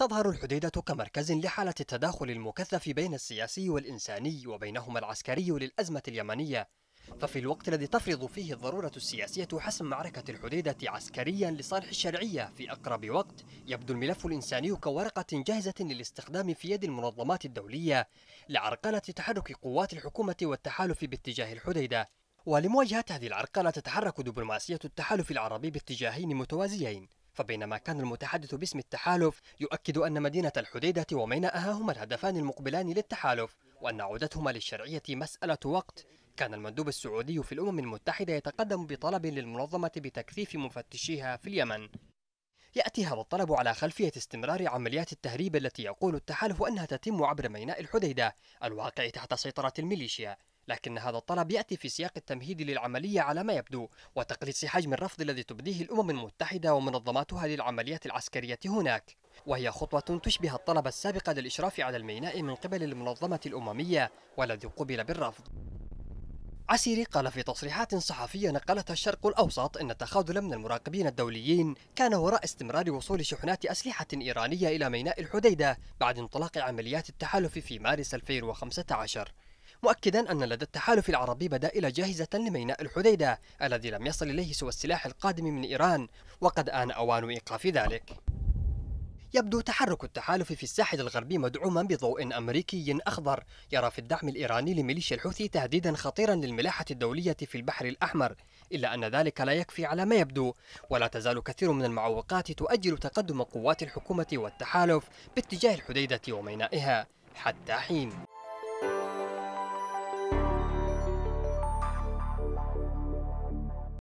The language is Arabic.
تظهر الحديدة كمركز لحالة التداخل المكثف بين السياسي والإنساني وبينهما العسكري للأزمة اليمنية ففي الوقت الذي تفرض فيه الضرورة السياسية حسم معركة الحديدة عسكريا لصالح الشرعية في أقرب وقت يبدو الملف الإنساني كورقة جاهزة للاستخدام في يد المنظمات الدولية لعرقلة تحرك قوات الحكومة والتحالف باتجاه الحديدة ولمواجهة هذه العرقلة تتحرك دبلوماسية التحالف العربي باتجاهين متوازيين فبينما كان المتحدث باسم التحالف يؤكد أن مدينة الحديدة وميناءها هما الهدفان المقبلان للتحالف وأن عودتهما للشرعية مسألة وقت كان المندوب السعودي في الأمم المتحدة يتقدم بطلب للمنظمة بتكثيف مفتشيها في اليمن يأتي هذا الطلب على خلفية استمرار عمليات التهريب التي يقول التحالف أنها تتم عبر ميناء الحديدة الواقع تحت سيطرة الميليشيا لكن هذا الطلب يأتي في سياق التمهيد للعملية على ما يبدو وتقليص حجم الرفض الذي تبديه الأمم المتحدة ومنظماتها للعمليات العسكرية هناك وهي خطوة تشبه الطلب السابق للإشراف على الميناء من قبل المنظمة الأممية والذي قبل بالرفض عسيري قال في تصريحات صحفية نقلتها الشرق الأوسط أن تخاذلا من المراقبين الدوليين كان وراء استمرار وصول شحنات أسلحة إيرانية إلى ميناء الحديدة بعد انطلاق عمليات التحالف في مارس 2015 مؤكدا أن لدى التحالف العربي بدائل جاهزة لميناء الحديدة الذي لم يصل إليه سوى السلاح القادم من إيران وقد آن أوان إيقاف ذلك يبدو تحرك التحالف في الساحل الغربي مدعوما بضوء أمريكي أخضر يرى في الدعم الإيراني لميليشيا الحوثي تهديدا خطيرا للملاحة الدولية في البحر الأحمر إلا أن ذلك لا يكفي على ما يبدو ولا تزال كثير من المعوقات تؤجل تقدم قوات الحكومة والتحالف باتجاه الحديدة ومينائها حتى حين